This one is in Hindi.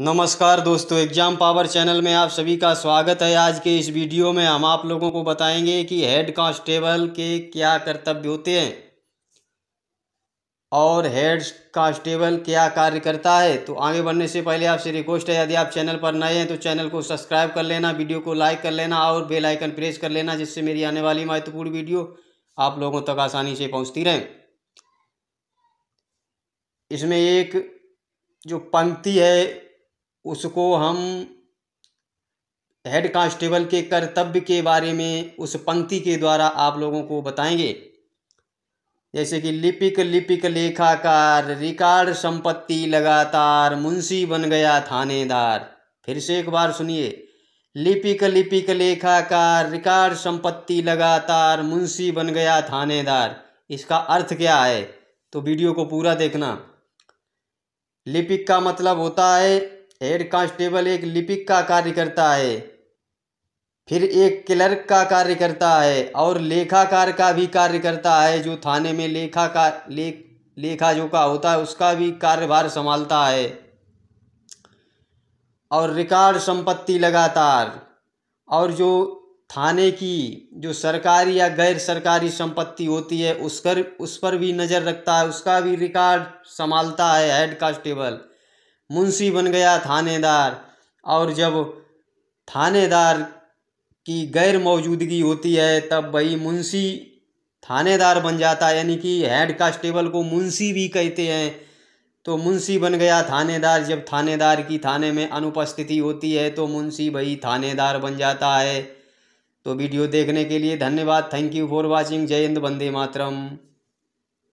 नमस्कार दोस्तों एग्जाम पावर चैनल में आप सभी का स्वागत है आज के इस वीडियो में हम आप लोगों को बताएंगे कि हेड कांस्टेबल के क्या कर्तव्य होते हैं और हेड कांस्टेबल क्या कार्य करता है तो आगे बढ़ने से पहले आपसे रिक्वेस्ट है यदि आप चैनल पर नए हैं तो चैनल को सब्सक्राइब कर लेना वीडियो को लाइक कर लेना और बेलाइकन प्रेस कर लेना जिससे मेरी आने वाली महत्वपूर्ण वीडियो आप लोगों तक आसानी से पहुंचती रहें इसमें एक जो पंक्ति है उसको हम हेड कांस्टेबल के कर्तव्य के बारे में उस पंक्ति के द्वारा आप लोगों को बताएंगे जैसे कि लिपिक लिपिक लेखाकार रिकॉर्ड संपत्ति लगातार मुंशी बन गया थानेदार फिर से एक बार सुनिए लिपिक लिपिक लेखाकार रिकॉर्ड संपत्ति लगातार मुंशी बन गया थानेदार इसका अर्थ क्या है तो वीडियो को पूरा देखना लिपिक का मतलब होता है हेड कांस्टेबल एक लिपिक का कार्य करता है फिर एक क्लर्क का कार्य करता है और लेखाकार का भी कार्य करता है जो थाने में लेखा का ले, लेखा जो का होता है उसका भी कार्यभार संभालता है और रिकॉर्ड संपत्ति लगातार और जो थाने की जो सरकारी या गैर सरकारी संपत्ति होती है उस पर उस पर भी नज़र रखता है उसका भी रिकॉर्ड संभालता है हेड कांस्टेबल मुंशी बन गया थानेदार और जब थानेदार की गैर मौजूदगी होती है तब वही मुंशी थानेदार बन जाता है यानी कि हेड कांस्टेबल को मुंशी भी कहते हैं तो मुंशी बन गया थानेदार जब थानेदार की थाने में अनुपस्थिति होती है तो मुंशी भाई थानेदार बन जाता है तो वीडियो देखने के लिए धन्यवाद थैंक यू फॉर वाचिंग जय हिंद वंदे मातरम